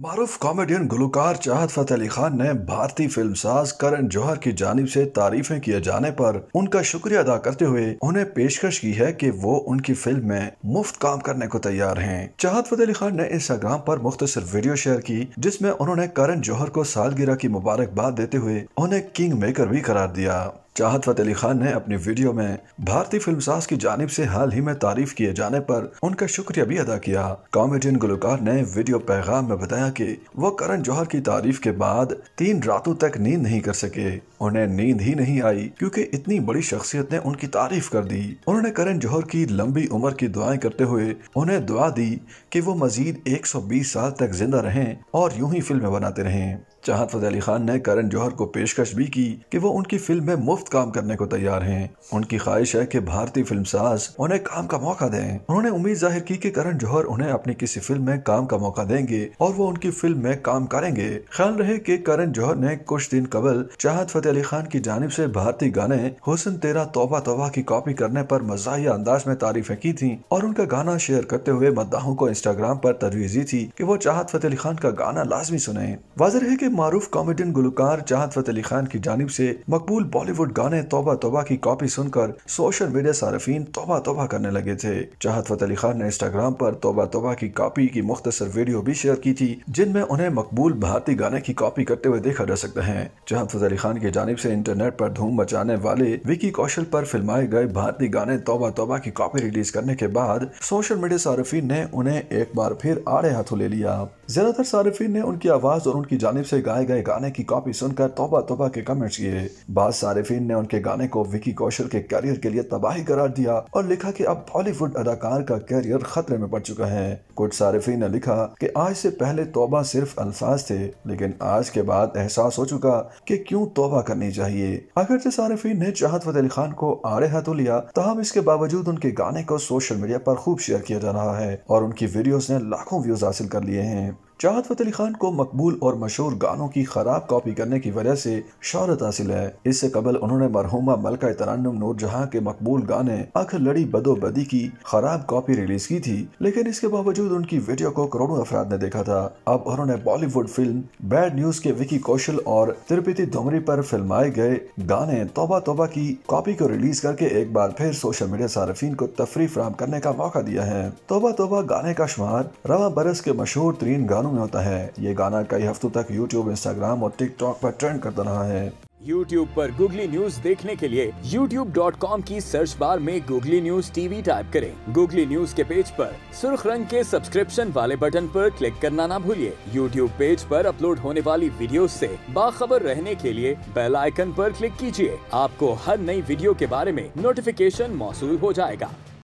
मारूफ comedian गुलकार चाहत फतेह अली खान ने भारतीय फिल्म साज करण जौहर की जानब से तारीफें किए जाने पर उनका शुक्रिया अदा करते हुए उन्हें पेशकश की है कि वो उनकी फिल्म में मुफ्त काम करने को तैयार हैं। चाहत फतेह अली खान ने इंस्टाग्राम पर मुख्तर वीडियो शेयर की जिसमें उन्होंने करण जौहर को सालगिरह की मुबारकबाद देते हुए उन्हें किंग मेकर भी करार दिया चाहत फतेह अली खान ने अपनी वीडियो में भारतीय फिल्मसाज की जानब से हाल ही में तारीफ किए जाने पर उनका शुक्रिया भी अदा किया कॉमेडियन गुलकार ने वीडियो पैगाम में बताया कि वो करण जौहर की तारीफ के बाद तीन रातों तक नींद नहीं कर सके उन्हें नींद ही नहीं आई क्योंकि इतनी बड़ी शख्सियत ने उनकी तारीफ कर दी उन्होंने करण जौहर की लंबी उम्र की दुआएं करते हुए उन्हें दुआ दी की वो मजीद एक साल तक जिंदा रहें और यूं ही फिल्में बनाते रहें चाहत फतेह अली खान ने करण जौहर को पेशकश भी की कि वो उनकी फिल्म में मुफ्त काम करने को तैयार हैं उनकी ख्वाहिश है कि भारतीय फिल्म साज उन्हें काम का मौका दें उन्होंने उम्मीद जाहिर की कि करण जौहर उन्हें अपनी किसी फिल्म में काम का मौका देंगे और वो उनकी फिल्म में काम करेंगे ख्याल रहे की करण जौहर ने कुछ दिन कबल चाहत फतेह अली खान की जानब ऐसी भारतीय गाने हुसन तेरा तोबा तोबा की कॉपी करने पर मजाही अंदाज में तारीफें की थी और उनका गाना शेयर करते हुए मद्दाहों को इंस्टाग्राम पर तजवीज दी थी की वो चाहत फतेह अली खान का गाना लाजमी सुने वाजर है की मारूफ कॉमेडियन गुलकार चाहत फत अली खान की जानब से मकबूल बॉलीवुड गाने तोबा तोबा की कॉपी सुनकर सोशल मीडिया सार्फिन तोबा तोबा करने लगे थे चाहत फत अली खान ने इंस्टाग्राम पर तोबा तोबा की कॉपी की मुख्तसर वीडियो भी शेयर की थी जिनमें उन्हें मकबूल भारतीय गाने की कॉपी करते हुए देखा जा सकता है चाहत फत अली खान की जानब ऐसी इंटरनेट पर धूम मचाने वाले विकी कौशल आरोप फिल्माए गए भारतीय गाने तोबा तोबा की कॉपी रिलीज करने के बाद सोशल मीडिया सार्फिन ने उन्हें एक बार फिर आड़े हाथों ले लिया ज्यादातर सार्फिन ने उनकी आवाज और उनकी जानब से गाए गए गाने की कॉपी सुनकर तोबा तोबा के कमेंट्स किए बाद सार्फिन ने उनके गाने को विकी कौशल के करियर के लिए तबाही करार दिया और लिखा कि अब बॉलीवुड अदाकार का करियर खतरे में पड़ चुका है कुछ सार्फिन ने लिखा कि आज से पहले तोबा सिर्फ अल्फाज थे लेकिन आज के बाद एहसास हो चुका की क्यूँ तोबा करनी चाहिए अगरचे सार्फिन ने चाहत फते अली खान को आड़े हाथों लिया तहम इसके बावजूद उनके गाने को सोशल मीडिया पर खूब शेयर किया जा रहा है और उनकी वीडियोज ने लाखों व्यूज हासिल कर लिए हैं चाहत फतेह खान को मकबूल और मशहूर गानों की खराब कॉपी करने की वजह से शहरत हासिल है इससे कबल उन्होंने मरहुमा मलका नूर जहाँ के मकबूल गाने अख लड़ी बदो बदी की खराब कॉपी रिलीज की थी लेकिन इसके बावजूद उनकी वीडियो को करोड़ों अफराद ने देखा था अब उन्होंने बॉलीवुड फिल्म बैड न्यूज के विकी कौशल और तिरुपति धुमरी पर फिल्माए गए गाने तोबा तोबा की कॉपी को रिलीज करके एक बार फिर सोशल मीडिया सार्फिन को तफरी फ्राहम करने का मौका दिया है तोबा तोबा गाने का शुमार रवा बरस के मशहूर तरीन गानों गानों में होता है ये गाना कई हफ्तों तक यूट्यूब इंस्टाग्राम और टिकटॉक पर ट्रेंड करता रहा है YouTube पर Google News देखने के लिए YouTube.com की सर्च बार में Google News TV टाइप करें Google News के पेज पर सुर्ख रंग के सब्सक्रिप्शन वाले बटन पर क्लिक करना ना भूलिए YouTube पेज पर अपलोड होने वाली वीडियो से बाखबर रहने के लिए बेल आइकन पर क्लिक कीजिए आपको हर नई वीडियो के बारे में नोटिफिकेशन मौसू हो जाएगा